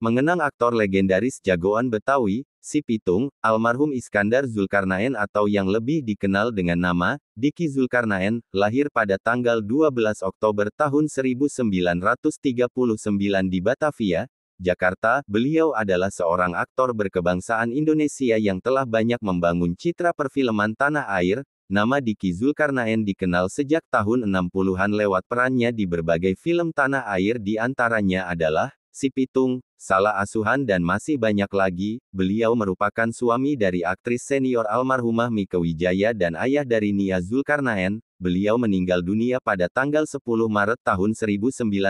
Mengenang aktor legendaris jagoan Betawi, si Pitung, almarhum Iskandar Zulkarnain atau yang lebih dikenal dengan nama, Diki Zulkarnain, lahir pada tanggal 12 Oktober tahun 1939 di Batavia, Jakarta, beliau adalah seorang aktor berkebangsaan Indonesia yang telah banyak membangun citra perfilman tanah air, nama Diki Zulkarnain dikenal sejak tahun 60-an lewat perannya di berbagai film tanah air di antaranya adalah si Pitung, Salah Asuhan dan masih banyak lagi, beliau merupakan suami dari aktris senior almarhumah Mika Wijaya dan ayah dari Nia Zulkarnain. beliau meninggal dunia pada tanggal 10 Maret tahun 1995.